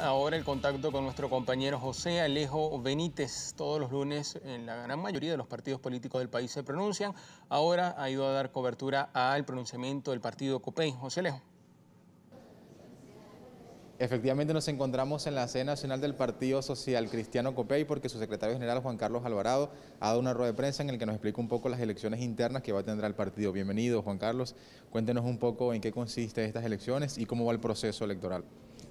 ahora el contacto con nuestro compañero José Alejo Benítez. Todos los lunes en la gran mayoría de los partidos políticos del país se pronuncian. Ahora ha ido a dar cobertura al pronunciamiento del partido Copey. José Alejo. Efectivamente nos encontramos en la sede nacional del Partido Social Cristiano Copey porque su secretario general Juan Carlos Alvarado ha dado una rueda de prensa en la que nos explica un poco las elecciones internas que va a tener el partido. Bienvenido Juan Carlos, cuéntenos un poco en qué consiste estas elecciones y cómo va el proceso electoral.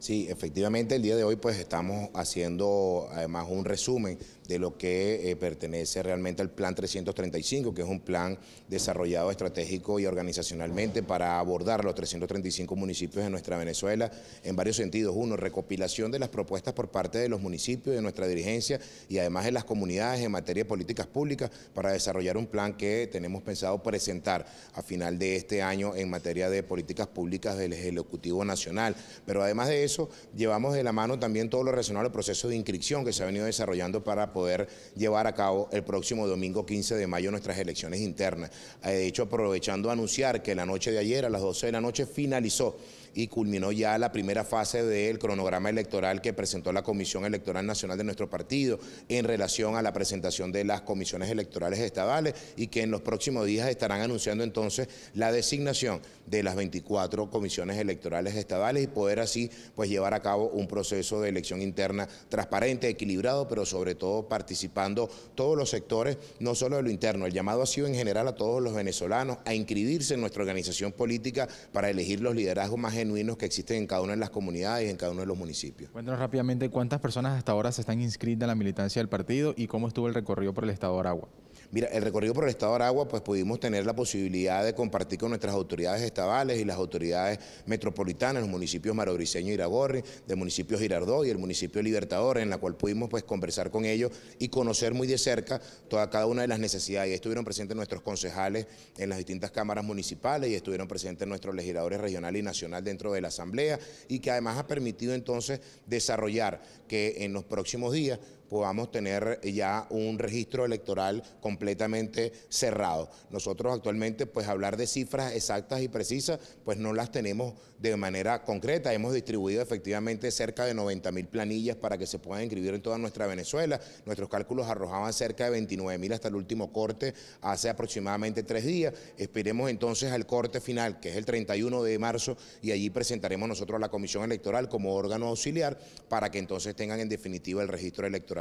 Sí, efectivamente el día de hoy pues estamos haciendo además un resumen de lo que eh, pertenece realmente al Plan 335, que es un plan desarrollado estratégico y organizacionalmente para abordar los 335 municipios de nuestra Venezuela en varios sentidos. Uno, recopilación de las propuestas por parte de los municipios, de nuestra dirigencia y además de las comunidades en materia de políticas públicas para desarrollar un plan que tenemos pensado presentar a final de este año en materia de políticas públicas del Ejecutivo Nacional. Pero además de eso, llevamos de la mano también todo lo relacionado al proceso de inscripción que se ha venido desarrollando para poder poder llevar a cabo el próximo domingo 15 de mayo nuestras elecciones internas. Eh, de hecho, aprovechando a anunciar que la noche de ayer a las 12 de la noche finalizó y culminó ya la primera fase del cronograma electoral que presentó la Comisión Electoral Nacional de nuestro partido en relación a la presentación de las comisiones electorales estadales y que en los próximos días estarán anunciando entonces la designación de las 24 comisiones electorales estadales y poder así pues llevar a cabo un proceso de elección interna transparente, equilibrado, pero sobre todo participando todos los sectores, no solo de lo interno. El llamado ha sido en general a todos los venezolanos a inscribirse en nuestra organización política para elegir los liderazgos más genuinos que existen en cada una de las comunidades y en cada uno de los municipios. Cuéntanos rápidamente cuántas personas hasta ahora se están inscritas en la militancia del partido y cómo estuvo el recorrido por el Estado de Aragua. Mira, el recorrido por el Estado de Aragua, pues pudimos tener la posibilidad de compartir con nuestras autoridades estatales y las autoridades metropolitanas, los municipios Marobriseño y Iragorri, del municipio Girardó y el municipio Libertador, en la cual pudimos pues conversar con ellos y conocer muy de cerca toda cada una de las necesidades. estuvieron presentes nuestros concejales en las distintas cámaras municipales y estuvieron presentes nuestros legisladores regional y nacional dentro de la Asamblea y que además ha permitido entonces desarrollar que en los próximos días podamos tener ya un registro electoral completamente cerrado. Nosotros actualmente, pues hablar de cifras exactas y precisas, pues no las tenemos de manera concreta. Hemos distribuido efectivamente cerca de 90 mil planillas para que se puedan inscribir en toda nuestra Venezuela. Nuestros cálculos arrojaban cerca de 29 mil hasta el último corte hace aproximadamente tres días. Esperemos entonces al corte final, que es el 31 de marzo, y allí presentaremos nosotros a la Comisión Electoral como órgano auxiliar para que entonces tengan en definitiva el registro electoral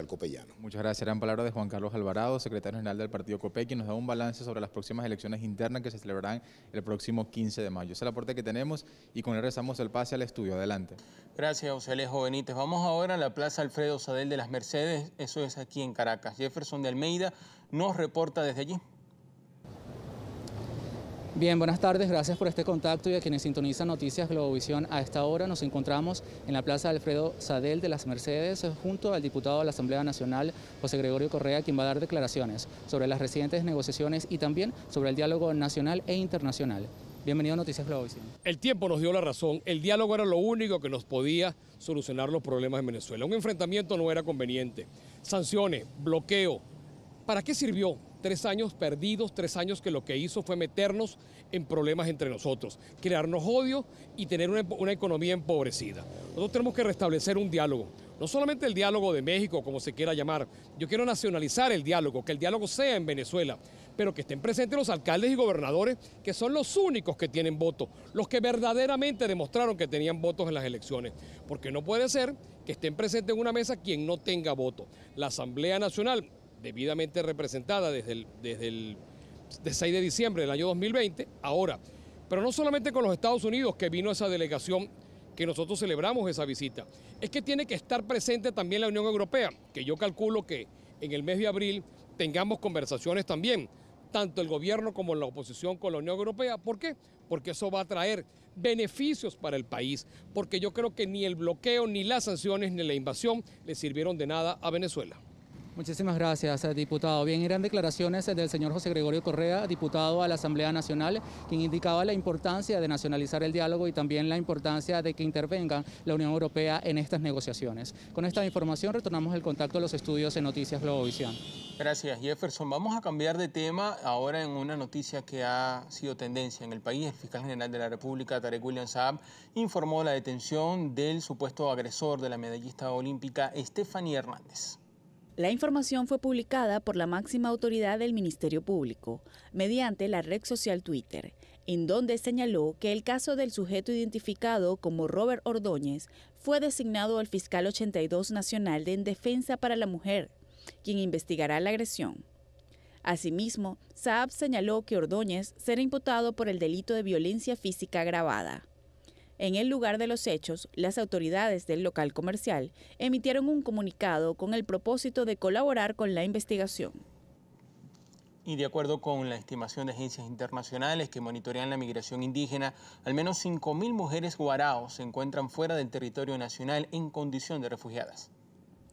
Muchas gracias. Eran palabras de Juan Carlos Alvarado, secretario general del partido Copey, quien nos da un balance sobre las próximas elecciones internas que se celebrarán el próximo 15 de mayo. Ese es el aporte que tenemos y con él rezamos el pase al estudio. Adelante. Gracias, José Alejo Benítez. Vamos ahora a la Plaza Alfredo Sadel de las Mercedes, eso es aquí en Caracas. Jefferson de Almeida nos reporta desde allí. Bien, buenas tardes, gracias por este contacto y a quienes sintonizan Noticias Globovisión. A esta hora nos encontramos en la Plaza Alfredo Sadel de las Mercedes junto al diputado de la Asamblea Nacional, José Gregorio Correa, quien va a dar declaraciones sobre las recientes negociaciones y también sobre el diálogo nacional e internacional. Bienvenido a Noticias Globovisión. El tiempo nos dio la razón, el diálogo era lo único que nos podía solucionar los problemas en Venezuela. Un enfrentamiento no era conveniente. Sanciones, bloqueo, ¿para qué sirvió? Tres años perdidos, tres años que lo que hizo fue meternos en problemas entre nosotros, crearnos odio y tener una, economía empobrecida. Nosotros tenemos que restablecer un diálogo, no solamente el diálogo de México, como se quiera llamar, yo quiero nacionalizar el diálogo, que el diálogo sea en Venezuela, pero que estén presentes los alcaldes y gobernadores, que son los únicos que tienen voto los que verdaderamente demostraron que tenían votos en las elecciones, porque no puede ser que estén presentes en una mesa quien no tenga voto. La Asamblea Nacional debidamente representada desde el, 6 de diciembre del año 2020, ahora. Pero no solamente con los Estados Unidos que vino esa delegación que nosotros celebramos esa visita, es que tiene que estar presente también la Unión Europea, que yo calculo que en el mes de abril tengamos conversaciones también, tanto el gobierno como la oposición con la Unión Europea. ¿Por qué? Porque eso va a traer beneficios para el país, porque yo creo que ni el bloqueo, ni las sanciones, ni la invasión le sirvieron de nada a Venezuela. Muchísimas gracias, eh, diputado. Bien, eran declaraciones eh, del señor José Gregorio Correa, diputado a la Asamblea Nacional, quien indicaba la importancia de nacionalizar el diálogo y también la importancia de que intervenga la Unión Europea en estas negociaciones. Con esta información retornamos el contacto a los estudios en Noticias Globovisión. Gracias, Jefferson. Vamos a cambiar de tema ahora en una noticia que ha sido tendencia en el país. El fiscal general de la República, Tarek William Saab, informó la detención del supuesto agresor de la medallista olímpica, Estefanía Hernández. La información fue publicada por la máxima autoridad del Ministerio Público, mediante la red social Twitter, en donde señaló que el caso del sujeto identificado como Robert Ordóñez fue designado al fiscal 82 Nacional de Defensa para la Mujer, quien investigará la agresión. Asimismo, Saab señaló que Ordóñez será imputado por el delito de violencia física agravada. En el lugar de los hechos, las autoridades del local comercial emitieron un comunicado con el propósito de colaborar con la investigación. Y de acuerdo con la estimación de agencias internacionales que monitorean la migración indígena, al menos 5.000 mujeres guaraos se encuentran fuera del territorio nacional en condición de refugiadas.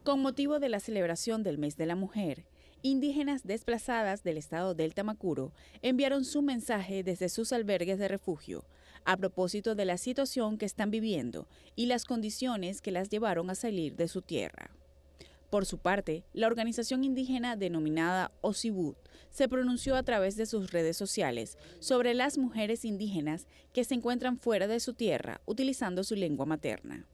Con motivo de la celebración del Mes de la Mujer, indígenas desplazadas del estado del Tamacuro enviaron su mensaje desde sus albergues de refugio a propósito de la situación que están viviendo y las condiciones que las llevaron a salir de su tierra. Por su parte, la organización indígena denominada Osibut se pronunció a través de sus redes sociales sobre las mujeres indígenas que se encuentran fuera de su tierra utilizando su lengua materna.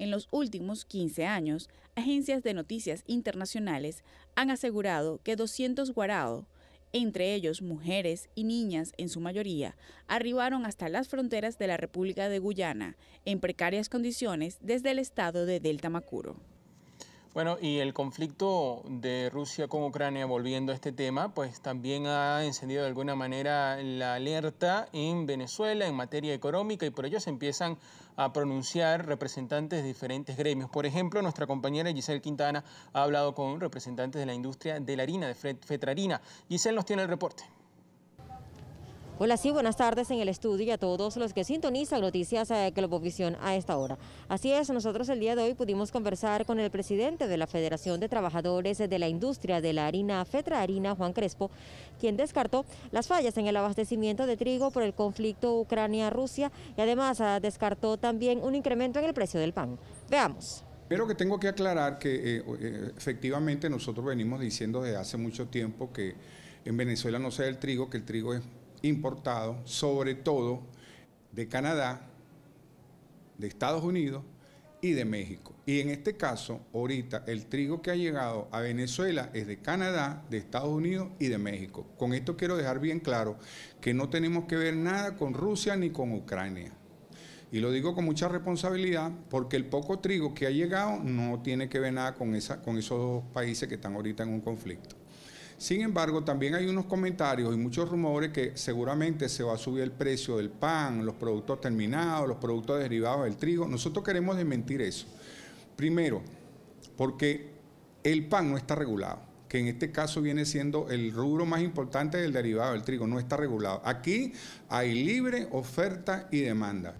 En los últimos 15 años, agencias de noticias internacionales han asegurado que 200 guarao entre ellos mujeres y niñas en su mayoría, arribaron hasta las fronteras de la República de Guyana en precarias condiciones desde el estado de Delta Macuro. Bueno, y el conflicto de Rusia con Ucrania, volviendo a este tema, pues también ha encendido de alguna manera la alerta en Venezuela en materia económica y por ello se empiezan a pronunciar representantes de diferentes gremios. Por ejemplo, nuestra compañera Giselle Quintana ha hablado con representantes de la industria de la harina, de Fetrarina. Giselle nos tiene el reporte. Hola, sí, buenas tardes en el estudio y a todos los que sintonizan Noticias de eh, Globovisión a esta hora. Así es, nosotros el día de hoy pudimos conversar con el presidente de la Federación de Trabajadores de la Industria de la Harina, Fetra Harina, Juan Crespo, quien descartó las fallas en el abastecimiento de trigo por el conflicto Ucrania-Rusia y además ah, descartó también un incremento en el precio del pan. Veamos. Pero que tengo que aclarar que eh, eh, efectivamente nosotros venimos diciendo desde hace mucho tiempo que en Venezuela no sea el trigo, que el trigo es importado, sobre todo de Canadá, de Estados Unidos y de México. Y en este caso, ahorita, el trigo que ha llegado a Venezuela es de Canadá, de Estados Unidos y de México. Con esto quiero dejar bien claro que no tenemos que ver nada con Rusia ni con Ucrania. Y lo digo con mucha responsabilidad porque el poco trigo que ha llegado no tiene que ver nada con, esa, con esos dos países que están ahorita en un conflicto. Sin embargo, también hay unos comentarios y muchos rumores que seguramente se va a subir el precio del pan, los productos terminados, los productos derivados del trigo. Nosotros queremos desmentir eso. Primero, porque el pan no está regulado, que en este caso viene siendo el rubro más importante del derivado del trigo, no está regulado. Aquí hay libre oferta y demanda.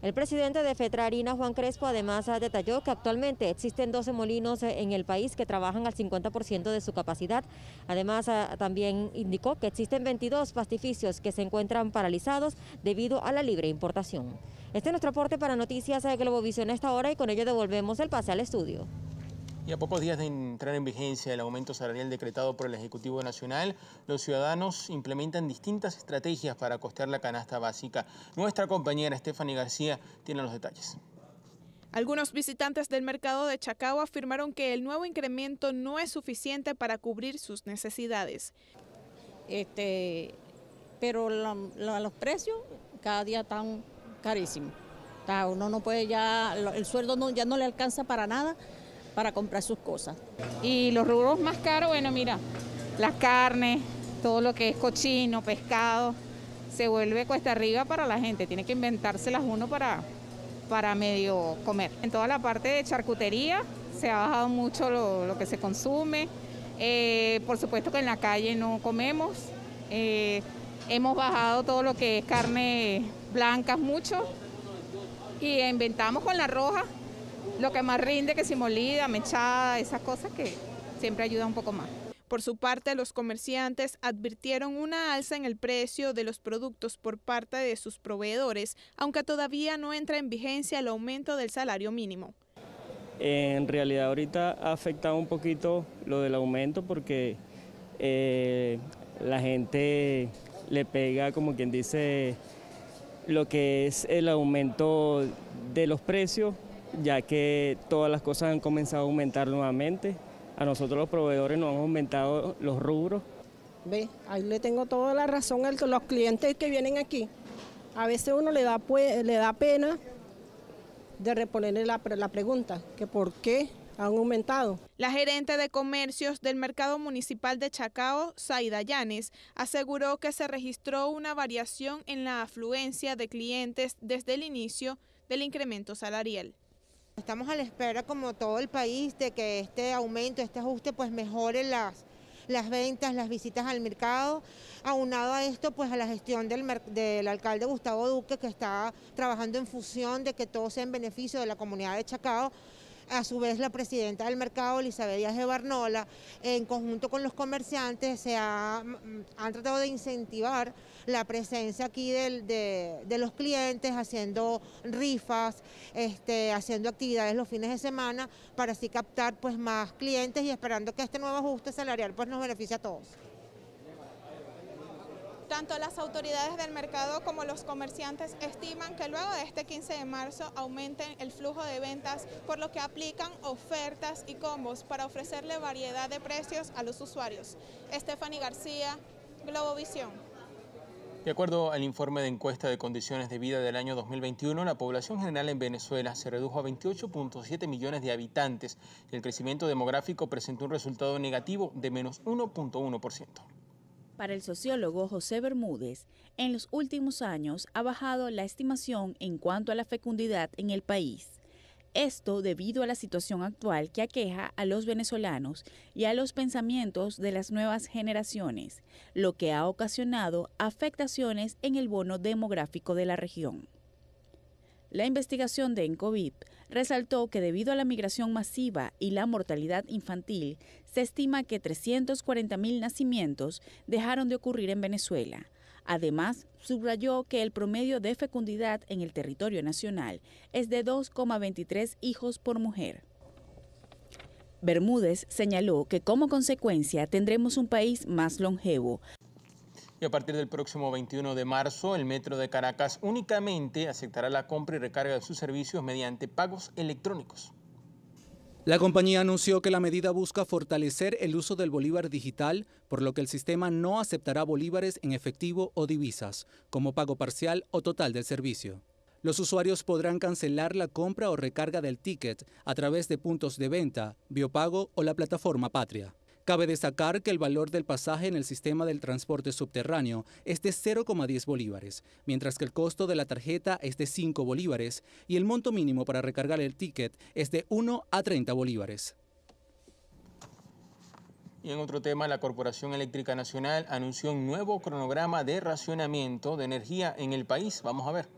El presidente de Fetrarina, Juan Crespo, además detalló que actualmente existen 12 molinos eh, en el país que trabajan al 50% de su capacidad. Además, ah, también indicó que existen 22 pastificios que se encuentran paralizados debido a la libre importación. Este es nuestro aporte para Noticias de eh, Globovisión a esta hora y con ello devolvemos el pase al estudio. Y a pocos días de entrar en vigencia el aumento salarial decretado por el Ejecutivo Nacional, los ciudadanos implementan distintas estrategias para costear la canasta básica. Nuestra compañera Stephanie García tiene los detalles. Algunos visitantes del mercado de Chacao afirmaron que el nuevo incremento no es suficiente para cubrir sus necesidades. Este, pero los precios cada día están carísimos. Uno no puede ya, el sueldo ya no le alcanza para nada para comprar sus cosas. Y los rubros más caros, bueno, mira, las carnes, todo lo que es cochino, pescado, se vuelve cuesta arriba para la gente, tiene que inventárselas uno para, para medio comer. En toda la parte de charcutería se ha bajado mucho lo, que se consume, eh, por supuesto que en la calle no comemos, eh, hemos bajado todo lo que es carne blanca mucho y inventamos con la roja lo que más rinde, que si molida, mechada, esa cosa que siempre ayuda un poco más. Por su parte, los comerciantes advirtieron una alza en el precio de los productos por parte de sus proveedores, aunque todavía no entra en vigencia el aumento del salario mínimo. En realidad ahorita ha afectado un poquito lo del aumento porque eh, la gente le pega, como quien dice, lo que es el aumento de los precios ya que todas las cosas han comenzado a aumentar nuevamente. A nosotros los proveedores nos han aumentado los rubros. Ve, ahí le tengo toda la razón a los clientes que vienen aquí. A veces uno le da, pena de reponerle la, pregunta, que por qué han aumentado. La gerente de comercios del mercado municipal de Chacao, Zaida Llanes, aseguró que se registró una variación en la afluencia de clientes desde el inicio del incremento salarial. Estamos a la espera, como todo el país, de que este aumento, este ajuste, pues mejore las, las ventas, las visitas al mercado, aunado a esto, pues a la gestión del, alcalde Gustavo Duque, que está trabajando en fusión de que todo sea en beneficio de la comunidad de Chacao. A su vez, la presidenta del mercado, Elizabeth Díaz de Barnola, en conjunto con los comerciantes, se ha, mm, mm, han tratado de incentivar la presencia aquí de, los clientes, haciendo rifas, este, haciendo actividades los fines de semana, para así captar pues, más clientes y esperando que este nuevo ajuste salarial pues, nos beneficie a todos. Tanto las autoridades del mercado como los comerciantes estiman que luego de este 15 de marzo aumenten el flujo de ventas, por lo que aplican ofertas y combos para ofrecerle variedad de precios a los usuarios. Estefany García, Globovisión. De acuerdo al informe de encuesta de condiciones de vida del año 2021, la población general en Venezuela se redujo a 28.7 millones de habitantes y el crecimiento demográfico presentó un resultado negativo de menos 1.1%. Para el sociólogo José Bermúdez, en los últimos años ha bajado la estimación en cuanto a la fecundidad en el país. Esto debido a la situación actual que aqueja a los venezolanos y a los pensamientos de las nuevas generaciones, lo que ha ocasionado afectaciones en el bono demográfico de la región. La investigación de Encovip resaltó que debido a la migración masiva y la mortalidad infantil, se estima que 340.000 nacimientos dejaron de ocurrir en Venezuela. Además, subrayó que el promedio de fecundidad en el territorio nacional es de 2,23 hijos por mujer. Bermúdez señaló que como consecuencia tendremos un país más longevo, y a partir del próximo 21 de marzo, el Metro de Caracas únicamente aceptará la compra y recarga de sus servicios mediante pagos electrónicos. La compañía anunció que la medida busca fortalecer el uso del bolívar digital, por lo que el sistema no aceptará bolívares en efectivo o divisas, como pago parcial o total del servicio. Los usuarios podrán cancelar la compra o recarga del ticket a través de puntos de venta, biopago o la plataforma Patria. Cabe destacar que el valor del pasaje en el sistema del transporte subterráneo es de 0,10 bolívares, mientras que el costo de la tarjeta es de 5 bolívares y el monto mínimo para recargar el ticket es de 1 a 30 bolívares. Y en otro tema, la Corporación Eléctrica Nacional anunció un nuevo cronograma de racionamiento de energía en el país. Vamos a ver.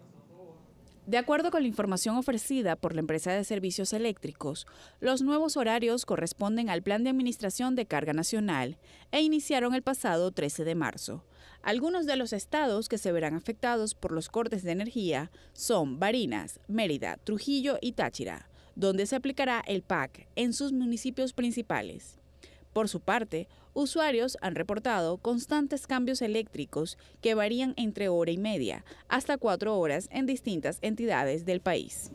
De acuerdo con la información ofrecida por la empresa de servicios eléctricos, los nuevos horarios corresponden al Plan de Administración de Carga Nacional e iniciaron el pasado 13 de marzo. Algunos de los estados que se verán afectados por los cortes de energía son Barinas, Mérida, Trujillo y Táchira, donde se aplicará el PAC en sus municipios principales. Por su parte, usuarios han reportado constantes cambios eléctricos que varían entre hora y media hasta cuatro horas en distintas entidades del país.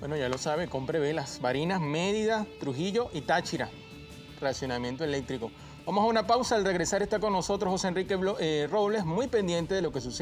Bueno, ya lo sabe, compre velas, varinas, Mérida, Trujillo y Táchira. Racionamiento eléctrico. Vamos a una pausa. Al regresar está con nosotros José Enrique eh, Robles, muy pendiente de lo que sucede.